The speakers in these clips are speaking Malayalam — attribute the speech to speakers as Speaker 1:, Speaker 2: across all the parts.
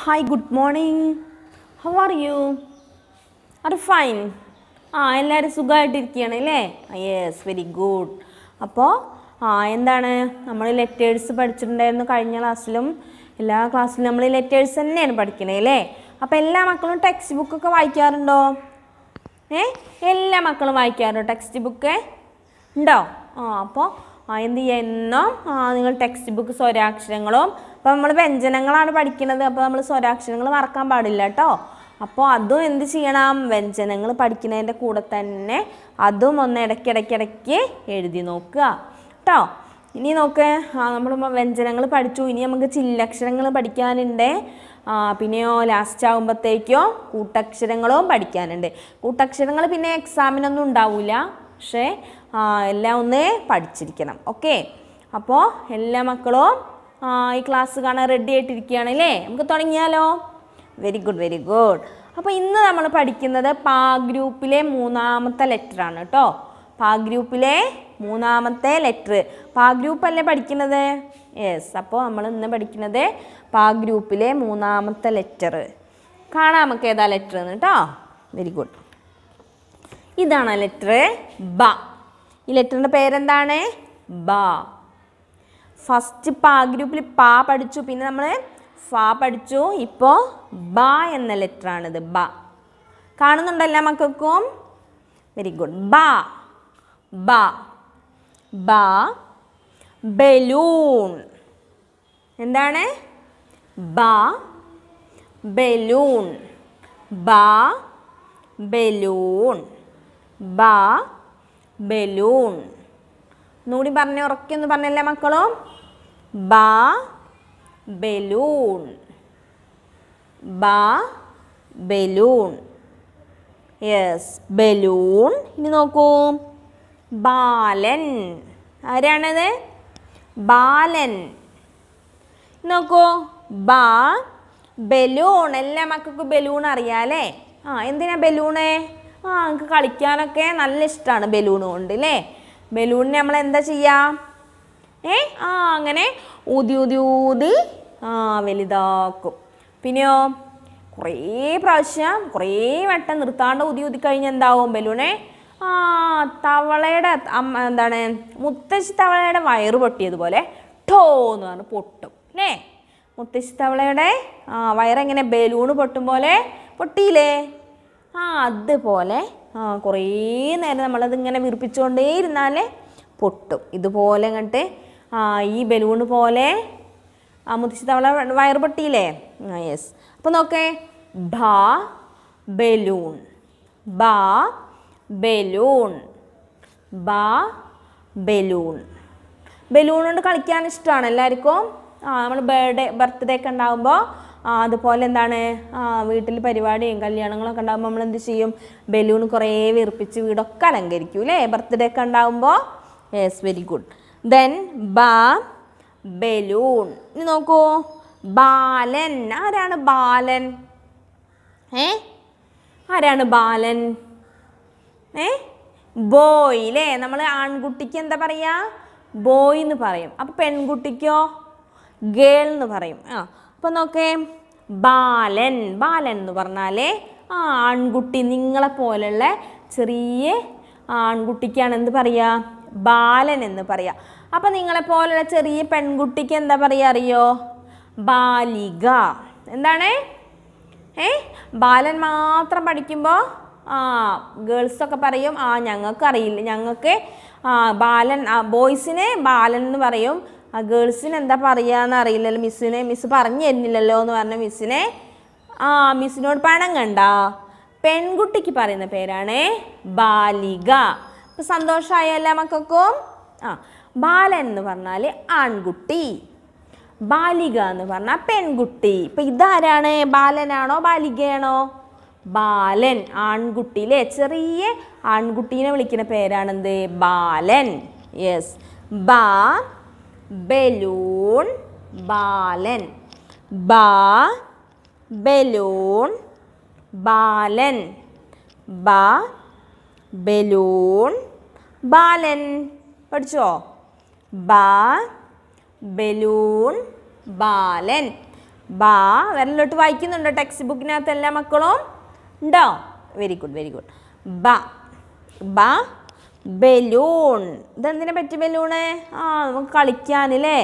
Speaker 1: hi good morning how are you are fine ആ എല്ലാവരും സുഖമായിട്ടിരിക്കുകയാണ് അല്ലേ യെസ് വെരി ഗുഡ് അപ്പോൾ ആ എന്താണ് നമ്മൾ ലെറ്റേഴ്സ് പഠിച്ചിട്ടുണ്ടായിരുന്നു കഴിഞ്ഞ ക്ലാസ്സിലും എല്ലാ ക്ലാസ്സിലും നമ്മൾ ലെറ്റേഴ്സ് തന്നെയാണ് പഠിക്കണേ അല്ലേ അപ്പോൾ എല്ലാ മക്കളും ടെക്സ്റ്റ് ബുക്കൊക്കെ വായിക്കാറുണ്ടോ ഏ എല്ലാ മക്കളും വായിക്കാറുണ്ടോ ടെക്സ്റ്റ് ബുക്ക് ഉണ്ടോ ആ അപ്പോൾ എന്ത് ചെയ്യുക എന്നും നിങ്ങൾ ടെക്സ്റ്റ് ബുക്ക് സ്വരാക്ഷരങ്ങളും അപ്പോൾ നമ്മൾ വ്യഞ്ജനങ്ങളാണ് പഠിക്കുന്നത് അപ്പോൾ നമ്മൾ സ്വരാക്ഷരങ്ങൾ മറക്കാൻ പാടില്ല കേട്ടോ അപ്പോൾ അതും എന്ത് ചെയ്യണം വ്യഞ്ജനങ്ങൾ പഠിക്കുന്നതിൻ്റെ കൂടെ തന്നെ അതും ഒന്ന് ഇടയ്ക്കിടയ്ക്കിടയ്ക്ക് എഴുതി നോക്കുക കേട്ടോ ഇനി നോക്ക് നമ്മൾ വ്യഞ്ജനങ്ങൾ പഠിച്ചു ഇനി നമുക്ക് ചില്ലക്ഷരങ്ങൾ പഠിക്കാനുണ്ട് പിന്നെയോ ലാസ്റ്റ് ആകുമ്പോഴത്തേക്കോ കൂട്ടക്ഷരങ്ങളും പഠിക്കാനുണ്ട് കൂട്ടക്ഷരങ്ങൾ പിന്നെ എക്സാമിനൊന്നും ഉണ്ടാവില്ല പക്ഷേ എല്ലാം ഒന്ന് പഠിച്ചിരിക്കണം ഓക്കെ അപ്പോൾ എല്ലാ മക്കളും ഈ ക്ലാസ് കാണാൻ റെഡി ആയിട്ടിരിക്കുകയാണ് അല്ലേ നമുക്ക് തുടങ്ങിയാലോ വെരി ഗുഡ് വെരി ഗുഡ് അപ്പോൾ ഇന്ന് നമ്മൾ പഠിക്കുന്നത് പാ ഗ്രൂപ്പിലെ മൂന്നാമത്തെ ലെറ്റർ ആണ് കേട്ടോ പാ ഗ്രൂപ്പിലെ മൂന്നാമത്തെ ലെറ്റർ പാ ഗ്രൂപ്പ് അല്ലേ പഠിക്കുന്നത് യെസ് അപ്പോൾ നമ്മൾ ഇന്ന് പഠിക്കുന്നത് പാ ഗ്രൂപ്പിലെ മൂന്നാമത്തെ ലെറ്റർ കാണാം നമുക്ക് ഏതാ ലെറ്റർ എന്ന് കേട്ടോ വെരി ഗുഡ് ഇതാണ് ലെറ്റർ ബ ഈ ലെറ്ററിൻ്റെ പേരെന്താണ് ബ ഫസ്റ്റ് പാ ഗ്രൂപ്പിൽ പാ പഠിച്ചു പിന്നെ നമ്മൾ ഫാ പഠിച്ചു ഇപ്പോൾ ബ എന്ന ലെറ്റർ ആണിത് ബ കാണുന്നുണ്ടോ എല്ലാ മക്കൾക്കും വെരി ഗുഡ് ബ ബ ബ ബലൂൺ എന്താണ് ബ ബലൂൺ ബ ബലൂൺ ബ ബലൂൺ നൂടി പറഞ്ഞ ഉറക്കൊന്ന് പറഞ്ഞല്ലേ മക്കളും ബാ ബലൂൺ ബാ ബലൂൺ യെസ് ബലൂൺ ഇനി നോക്കൂ ബാലൻ ആരാണത് ബാലൻ നോക്കൂ ബാ ബലൂൺ എല്ലാ മക്കൾക്ക് ബലൂൺ അറിയാലേ ആ എന്തിനാ ബലൂണ് ആ നമുക്ക് കളിക്കാനൊക്കെ നല്ല ഇഷ്ടമാണ് ബലൂൺ കൊണ്ട് അല്ലേ ബലൂണിനെ നമ്മൾ എന്താ ചെയ്യാം ഏ ആ അങ്ങനെ ഊതി ഊതി ഊതി ആ വലുതാക്കും പിന്നെയോ കുറേ പ്രാവശ്യം കുറേ വട്ടം നിർത്താണ്ട് ഊതി ഊതി കഴിഞ്ഞ് എന്താവും ബലൂണെ ആ തവളയുടെ എന്താണ് മുത്തശ്ശി തവളയുടെ വയറ് പൊട്ടിയതുപോലെ ടോ എന്ന് പറഞ്ഞ് പൊട്ടും അല്ലേ മുത്തശ്ശി തവളയുടെ ആ വയറെങ്ങനെ ബലൂണ് പൊട്ടും പോലെ പൊട്ടിയില്ലേ ആ അതുപോലെ ആ കുറേ നേരം നമ്മളതിങ്ങനെ വീർപ്പിച്ചുകൊണ്ടേ ഇരുന്നാലേ പൊട്ടും ഇതുപോലെ അങ്ങോട്ട് ഈ ബലൂൺ പോലെ മുതിച്ച് തവള വയർ പൊട്ടിയില്ലേ യെസ് അപ്പോൾ നോക്കേ ബ ബലൂൺ ബ ബലൂൺ ബ ബലൂൺ ബലൂൺ കൊണ്ട് കളിക്കാൻ ഇഷ്ടമാണ് എല്ലാവർക്കും ആ നമ്മൾ ബർത്ത്ഡേ ബർത്ത്ഡേ ഒക്കെ ഉണ്ടാകുമ്പോൾ അതുപോലെ എന്താണ് വീട്ടിൽ പരിപാടിയും കല്യാണങ്ങളൊക്കെ ഉണ്ടാകുമ്പോൾ നമ്മൾ എന്ത് ചെയ്യും ബലൂൺ കുറേ വിറപ്പിച്ച് വീടൊക്കെ അലങ്കരിക്കും അല്ലേ ബർത്ത്ഡേ ഒക്കെ ഉണ്ടാകുമ്പോൾ യെസ് വെരി ഗുഡ് ദെൻ ബാ ബലൂൺ ഇനി നോക്കൂ ബാലൻ ആരാണ് ബാലൻ ഏ ആരാണ് ബാലൻ ഏ ബോയ് അല്ലേ നമ്മൾ ആൺകുട്ടിക്ക് എന്താ പറയുക ബോയ് എന്ന് പറയും അപ്പോൾ പെൺകുട്ടിക്കോ ഗേൾ എന്ന് പറയും ആ അപ്പം നോക്കേ ബാലൻ ബാലൻ എന്ന് പറഞ്ഞാൽ ആ ആൺകുട്ടി നിങ്ങളെ പോലെയുള്ള ചെറിയ ആൺകുട്ടിക്കാണ് എന്ത് പറയുക ബാലൻ എന്ന് പറയുക അപ്പം നിങ്ങളെ പോലെയുള്ള ചെറിയ പെൺകുട്ടിക്ക് എന്താ പറയുക അറിയോ ബാലിക എന്താണ് ഏ ബാലൻ മാത്രം പഠിക്കുമ്പോൾ ആ ഗേൾസൊക്കെ പറയും ആ ഞങ്ങൾക്ക് അറിയില്ല ഞങ്ങൾക്ക് ആ ബാലൻ ബോയ്സിനെ ബാലൻ എന്ന് പറയും ആ ഗേൾസിന് എന്താ പറയുകയെന്ന് അറിയില്ലല്ലോ മിസ്സിനെ മിസ് പറഞ്ഞു തരുന്നില്ലല്ലോ എന്ന് പറഞ്ഞ മിസ്സിനെ ആ മിസ്സിനോട് പണം കണ്ട പെൺകുട്ടിക്ക് പറയുന്ന പേരാണ് ബാലിക ഇപ്പം സന്തോഷമായല്ല മക്കൾക്കും ആ ബാലൻ എന്ന് പറഞ്ഞാൽ ആൺകുട്ടി ബാലിക എന്ന് പറഞ്ഞാൽ പെൺകുട്ടി ഇപ്പം ഇതാരാണ് ബാലനാണോ ബാലികയാണോ ബാലൻ ആൺകുട്ടി അല്ലേ ചെറിയ ആൺകുട്ടീനെ വിളിക്കുന്ന പേരാണെന്ത് ബാലൻ യെസ് ബാ ബലൂൺ ബാലൻ ബാ ബലൂൺ ബാലൻ ബാ ബലൂൺ ബാലൻ പഠിച്ചോ ബാ ബലൂൺ ബാലൻ ബാ വരലോട്ട് വായിക്കുന്നുണ്ടോ ടെക്സ്റ്റ് ബുക്കിനകത്ത് എല്ലാ മക്കളും ഉണ്ടോ വെരി ഗുഡ് വെരി ഗുഡ് ബ ബാ ബലൂൺ ഇതെന്തിനെ പറ്റി ബലൂണ് ആ നമുക്ക് കളിക്കാനല്ലേ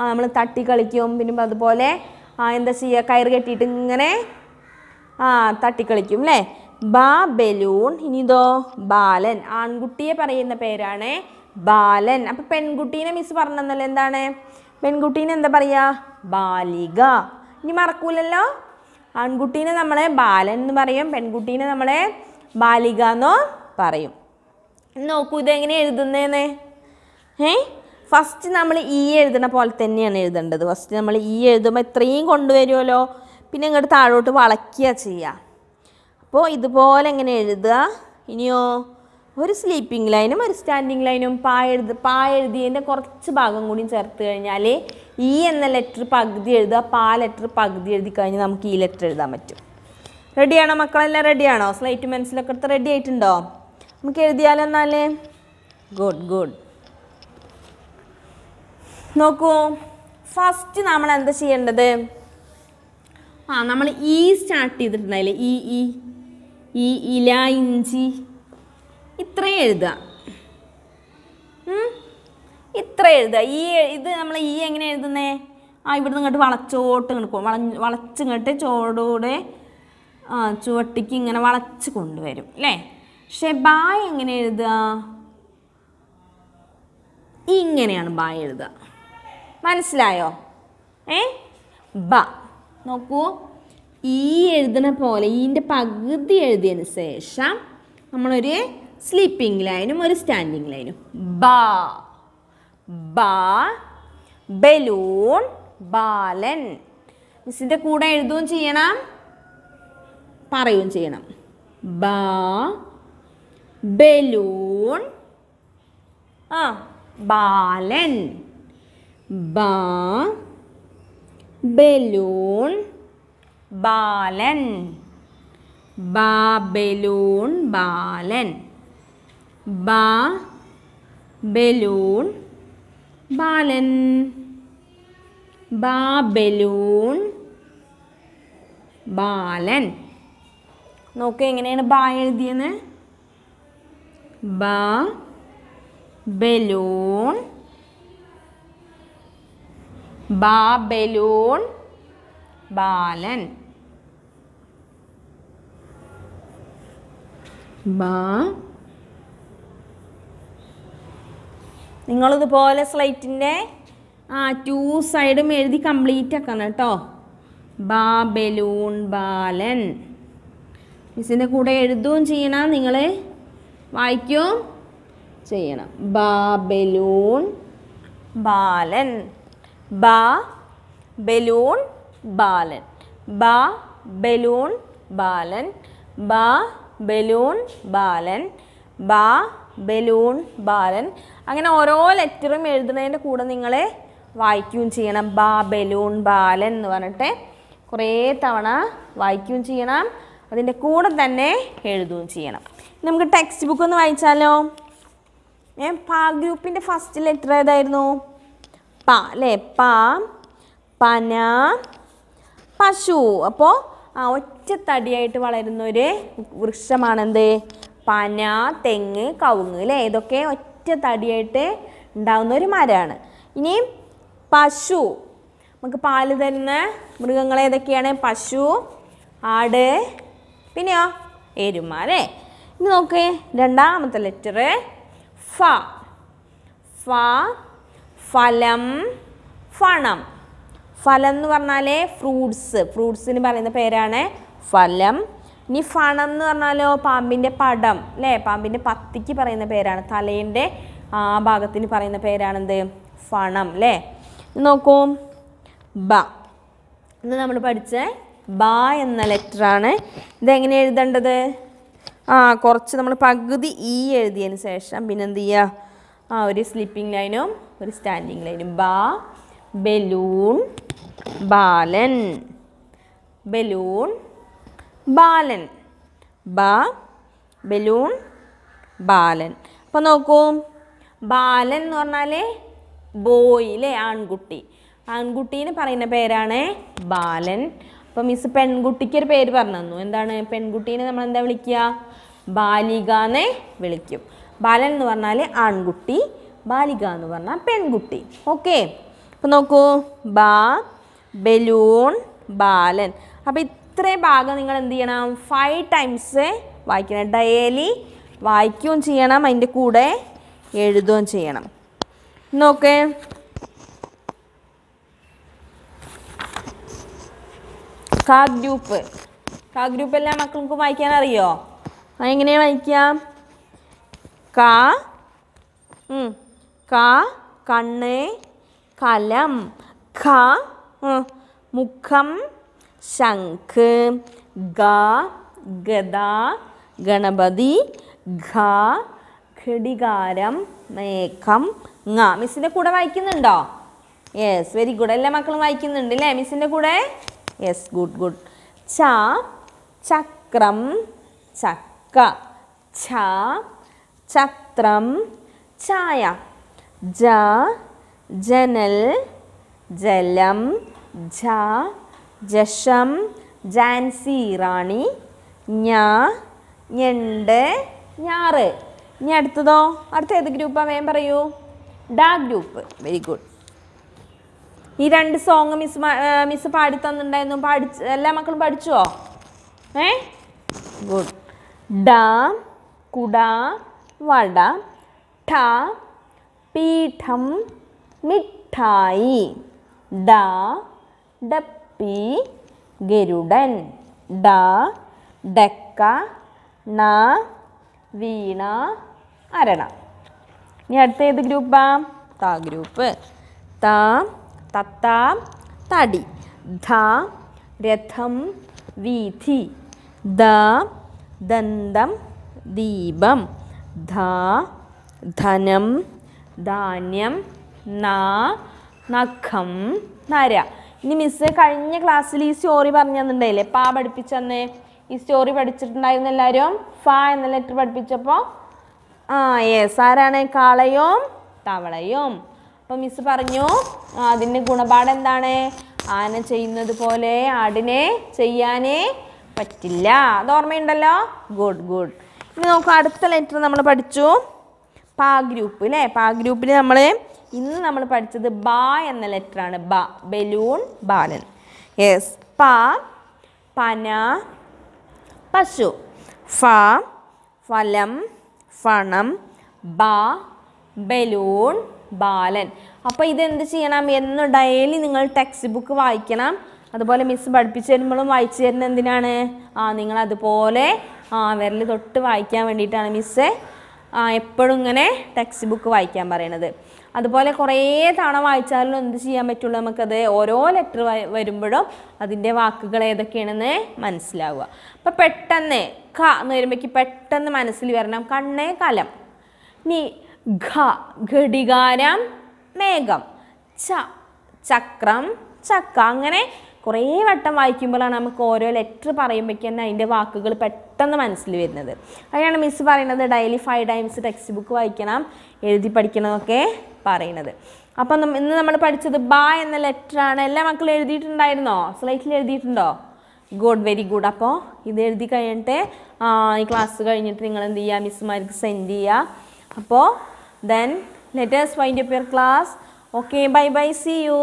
Speaker 1: ആ നമ്മൾ തട്ടി കളിക്കും പിന്നെ അതുപോലെ ആ എന്താ ചെയ്യുക കയറ് കെട്ടിയിട്ട് ഇങ്ങനെ ആ തട്ടി കളിക്കും അല്ലേ ബാ ബലൂൺ ഇനിതോ ബാലൻ ആൺകുട്ടിയെ പറയുന്ന പേരാണ് ബാലൻ അപ്പം പെൺകുട്ടീനെ മിസ് പറഞ്ഞല്ലോ എന്താണ് പെൺകുട്ടീനെ എന്താ പറയുക ബാലിക ഇനി മറക്കൂലല്ലോ ആൺകുട്ടീനെ നമ്മളെ ബാലൻ എന്ന് പറയും പെൺകുട്ടീനെ നമ്മളെ ബാലിക എന്നോ പറയും നോക്കൂ ഇതെങ്ങനെ എഴുതുന്നേന്ന് ഏ ഫസ്റ്റ് നമ്മൾ ഈ എഴുതണ പോലെ തന്നെയാണ് എഴുതേണ്ടത് ഫസ്റ്റ് നമ്മൾ ഈ എഴുതുമ്പോൾ ഇത്രയും കൊണ്ടുവരുമല്ലോ പിന്നെ ഇങ്ങോട്ട് താഴോട്ട് വളയ്ക്കുക ചെയ്യുക അപ്പോൾ ഇതുപോലെ എങ്ങനെ എഴുതുക ഇനിയോ ഒരു സ്ലീപ്പിംഗ് ലൈനും ഒരു സ്റ്റാൻഡിങ് ലൈനും പാ എഴുത് പാ എഴുതിയതിൻ്റെ കുറച്ച് ഭാഗം കൂടി ചേർത്ത് കഴിഞ്ഞാൽ ഈ എന്ന ലെറ്റർ പകുതി എഴുതുക പാ ലെറ്റർ പകുതി എഴുതി കഴിഞ്ഞാൽ നമുക്ക് ഈ ലെറ്റർ എഴുതാൻ പറ്റും റെഡിയാണോ മക്കളെല്ലാം റെഡിയാണോ സ്ലൈറ്റ് മനസ്സിലൊക്കെ അടുത്ത് റെഡി ആയിട്ടുണ്ടോ നമുക്ക് എഴുതിയാലെന്നാൽ ഗുഡ് ഗുഡ് നോക്കൂ ഫസ്റ്റ് നമ്മൾ എന്താ ചെയ്യേണ്ടത് ആ നമ്മൾ ഈ സ്റ്റാർട്ട് e ചെയ്തിട്ടുണ്ടായില്ലേ ഈ ഈ ഈ ഇല ഇഞ്ചി ഇത്രയും എഴുതുക ഇത്ര എഴുതുക ഈ ഇത് നമ്മൾ ഈ e എങ്ങനെ എഴുതുന്നേ ആ ഇവിടുന്ന് ഇങ്ങോട്ട് വളച്ചോട്ട് ഇങ്ങോട്ട് വള വളച്ചിങ്ങോട്ട് ചോടൂടെ ആ ചുവട്ടിക്ക് ഇങ്ങനെ വളച്ച് കൊണ്ടുവരും അല്ലേ ബായ് എങ്ങനെ എഴുതുക ഇങ്ങനെയാണ് ബായ് എഴുതുക മനസ്സിലായോ ഏ ബ നോക്കൂ ഈ എഴുതണ പോലെ ഈൻ്റെ പകുതി എഴുതിയതിന് ശേഷം നമ്മളൊരു സ്ലീപ്പിംഗ് ലൈനും ഒരു സ്റ്റാൻഡിങ് ലൈനും ബ ബ ബലൂൺ ബാലൻ മിസ്സിൻ്റെ കൂടെ എഴുതുകയും ചെയ്യണം പറയുകയും ചെയ്യണം ബാ ബലൂൺ ആ ബാലൻ ബാ ബലൂൺ ബാലൻ ബാ ബലൂൺ ബാലൻ ബാ ബലൂൺ ബാലൻ ബാ ബലൂൺ ബാലൻ നോക്കുക എങ്ങനെയാണ് ബാ എഴുതിയെന്ന് ബ ബലൂൺ ബാബലൂൺ ബാലൻ ബാ നിങ്ങളിതുപോലെ സ്ലൈറ്റിൻ്റെ ആ ടു സൈഡും എഴുതി കംപ്ലീറ്റ് ആക്കണം കേട്ടോ ബാ ബലൂൺ ബാലൻ മിസ്സിൻ്റെ കൂടെ എഴുതുകയും ചെയ്യണം നിങ്ങൾ വായിക്കും ചെയ്യണം ബാ ബലൂൺ ബാലൻ ബാ ബലൂൺ ബാലൻ ബാ ബലൂൺ ബാലൻ ബാ ബലൂൺ ബാലൻ ബാ ബലൂൺ ബാലൻ അങ്ങനെ ഓരോ ലെറ്ററും എഴുതുന്നതിൻ്റെ കൂടെ നിങ്ങൾ വായിക്കുകയും ചെയ്യണം ബാ ബലൂൺ ബാലൻ എന്ന് പറഞ്ഞിട്ട് കുറേ തവണ വായിക്കുകയും ചെയ്യണം അതിൻ്റെ കൂടെ തന്നെ എഴുതുകയും ചെയ്യണം നമുക്ക് ടെക്സ്റ്റ് ബുക്ക് ഒന്ന് വായിച്ചാലോ ഏ പാ ഗ്രൂപ്പിൻ്റെ ഫസ്റ്റ് ലെറ്റർ ഏതായിരുന്നു പ അല്ലേ പ പന പശു അപ്പോൾ ആ ഒറ്റത്തടിയായിട്ട് വളരുന്ന ഒരു വൃക്ഷമാണെന്ത് പന തെങ്ങ് കവുങ്ങ് അല്ലേ ഇതൊക്കെ ഒറ്റത്തടിയായിട്ട് ഉണ്ടാകുന്ന ഒരു മരമാണ് ഇനി പശു നമുക്ക് പാല് തരുന്ന മൃഗങ്ങൾ ഏതൊക്കെയാണ് പശു ആട് പിന്നെയോ എരുമ അല്ലേ ഇനി നോക്കേ രണ്ടാമത്തെ ലെറ്റർ ഫ ഫ ഫലം ഫണം ഫലം എന്ന് പറഞ്ഞാൽ ഫ്രൂട്ട്സ് ഫ്രൂട്ട്സിന് പറയുന്ന പേരാണ് ഫലം ഇനി ഫണം എന്ന് പറഞ്ഞാലോ പാമ്പിൻ്റെ പടം അല്ലേ പാമ്പിൻ്റെ പത്തിക്ക് പറയുന്ന പേരാണ് തലേൻ്റെ ആ ഭാഗത്തിന് പറയുന്ന പേരാണെന്ത് ഫണം അല്ലേ നോക്കൂ ബ ഇന്ന് നമ്മൾ പഠിച്ച ബ എന്ന ലെറ്ററാണ് ഇതെങ്ങനെ എഴുതേണ്ടത് ആ കുറച്ച് നമ്മൾ പകുതി ഈ e എഴുതിയതിന് ശേഷം പിന്നെ എന്ത് ചെയ്യുക ആ ഒരു സ്ലിപ്പിംഗ് ലൈനും ഒരു സ്റ്റാൻഡിങ് ലൈനും ബാ ബലൂൺ ബാലൻ ബലൂൺ ബാലൻ ബാ ബലൂൺ ബാലൻ അപ്പോൾ നോക്കൂ ബാലൻ എന്ന് പറഞ്ഞാൽ ബോയ് അല്ലേ ആൺകുട്ടി ആൺകുട്ടീനെ പറയുന്ന പേരാണ് ബാലൻ അപ്പോൾ മിസ് പെൺകുട്ടിക്കൊരു പേര് പറഞ്ഞു തന്നു എന്താണ് പെൺകുട്ടീനെ നമ്മൾ എന്താ വിളിക്കുക ബാലിക എന്നെ വിളിക്കും ബാലൻ എന്ന് പറഞ്ഞാൽ ആൺകുട്ടി ബാലിക എന്ന് പറഞ്ഞാൽ പെൺകുട്ടി ഓക്കെ അപ്പോൾ നോക്കൂ ബാ ബലൂൺ ബാലൻ അപ്പോൾ ഇത്രയും ഭാഗം നിങ്ങൾ എന്ത് ചെയ്യണം ഫൈവ് ടൈംസ് വായിക്കണം ഡയലി വായിക്കുകയും ചെയ്യണം അതിൻ്റെ കൂടെ എഴുതുകയും ചെയ്യണം നോക്കേ കാ ഗ്രൂപ്പ് കാ ഗ്രൂപ്പ് എല്ലാ മക്കൾക്കും വായിക്കാൻ അറിയോ എങ്ങനെ വായിക്കാം കാ കാ കണ്ണ് കലം ഖ മുഖം ശംഖ് ഗ ഗദ ഗണപതി ഘ ഘടികാരം മേഘം ങ മിസ്സിൻ്റെ കൂടെ വായിക്കുന്നുണ്ടോ യെസ് വെരി ഗുഡ് എല്ലാ മക്കളും വായിക്കുന്നുണ്ട് അല്ലേ മിസ്സിൻ്റെ കൂടെ യെസ് ഗുഡ് ഗുഡ് ച ചക്രം ചക്രം ക ചത്രം ഛായ ജ ജനൽ ജലം ജ ജഷം ജാൻസി റാണി ഞ ഞണ്ട് ഞാറ് ഇനി അടുത്തതോ അടുത്ത ഏത് ഗ്രൂപ്പാണ് വേഗം പറയൂ ഡാ ഗ്രൂപ്പ് വെരി ഗുഡ് ഈ രണ്ട് സോങ് മിസ് മിസ് പാടി തന്നിട്ടുണ്ടായിരുന്നു പഠിച്ച് എല്ലാ മക്കളും പഠിച്ചുവോ ഏ ഗുഡ് ഡ കുട വട ഠ പീഠം മിഠായി ഡ ഡപ്പി ഗരുഡൻ ഡ ഡക്ക ണ വീണ അരണ ഇനി അടുത്ത ഏത് ഗ്രൂപ്പാ ത ഗ്രൂപ്പ് ത തത്ത തടി ധ രഥം വീഥി ദ ദന്തം ദീപം ധ ധനം ധാന്യം ന നഖം നര ഇനി മിസ് കഴിഞ്ഞ ക്ലാസ്സിൽ ഈ സ്റ്റോറി പറഞ്ഞു പാ പഠിപ്പിച്ചന്നേ ഈ സ്റ്റോറി പഠിച്ചിട്ടുണ്ടായിരുന്നു എല്ലാവരും ഫ എന്ന ലെറ്റർ പഠിപ്പിച്ചപ്പോൾ ആ യെസ് ആരാണ് കാളയും തവളയും അപ്പോൾ മിസ് പറഞ്ഞു അതിൻ്റെ ഗുണപാഠം എന്താണ് ആന ചെയ്യുന്നത് പോലെ ആടിനെ ചെയ്യാനേ പറ്റില്ല അത് ഓർമ്മയുണ്ടല്ലോ ഗുഡ് ഗുഡ് ഇനി നമുക്ക് അടുത്ത ലെറ്റർ നമ്മൾ പഠിച്ചു പാ ഗ്രൂപ്പ് അല്ലേ പാ ഗ്രൂപ്പിൽ നമ്മൾ ഇന്ന് നമ്മൾ പഠിച്ചത് ബാ എന്ന ലെറ്ററാണ് ബ ബലൂൺ ബാലൻ യെസ് പ പന പശു ഫ ഫലം ഫണം ബ ബലൂൺ ബാലൻ അപ്പോൾ ഇതെന്ത് ചെയ്യണം എന്ന് ഡെയിലി നിങ്ങൾ ടെക്സ്റ്റ് ബുക്ക് വായിക്കണം അതുപോലെ മിസ് പഠിപ്പിച്ചു തരുമ്പോഴും വായിച്ചു തരുന്നത് എന്തിനാണ് ആ നിങ്ങൾ അതുപോലെ ആ വിരൽ തൊട്ട് വായിക്കാൻ വേണ്ടിയിട്ടാണ് മിസ് ആ എപ്പോഴും ഇങ്ങനെ ടെക്സ്റ്റ് ബുക്ക് വായിക്കാൻ പറയണത് അതുപോലെ കുറേ തവണ വായിച്ചാലും എന്ത് ചെയ്യാൻ പറ്റുള്ളൂ നമുക്കത് ഓരോ ലെറ്റർ വരുമ്പോഴും അതിൻ്റെ വാക്കുകൾ ഏതൊക്കെയാണെന്ന് മനസ്സിലാവുക അപ്പം പെട്ടെന്ന് ക എന്ന് വരുമ്പോഴേക്ക് പെട്ടെന്ന് മനസ്സിൽ വരണം കണ്ണേ കലം നി ഘ ഘടികാരം മേഘം ച ചക്രം ചക്ക അങ്ങനെ കുറേ വട്ടം വായിക്കുമ്പോഴാണ് നമുക്ക് ഓരോ ലെറ്റർ പറയുമ്പോഴേക്കും തന്നെ അതിൻ്റെ വാക്കുകൾ പെട്ടെന്ന് മനസ്സിൽ വരുന്നത് അതിനാണ് മിസ് പറയുന്നത് daily five times textbook വായിക്കണം എഴുതി പഠിക്കണമൊക്കെ പറയുന്നത് അപ്പം ഇന്ന് നമ്മൾ പഠിച്ചത് ബാ എന്ന ലെറ്ററാണ് എല്ലാ മക്കളും എഴുതിയിട്ടുണ്ടായിരുന്നോ സ്ലൈറ്റിൽ എഴുതിയിട്ടുണ്ടോ ഗുഡ് വെരി ഗുഡ് അപ്പോൾ ഇത് എഴുതി കഴിഞ്ഞിട്ട് ഈ ക്ലാസ് കഴിഞ്ഞിട്ട് നിങ്ങൾ എന്ത് ചെയ്യുക മിസ്സുമാർക്ക് സെൻഡ് ചെയ്യുക അപ്പോൾ then letters wind up your class okay bye bye see U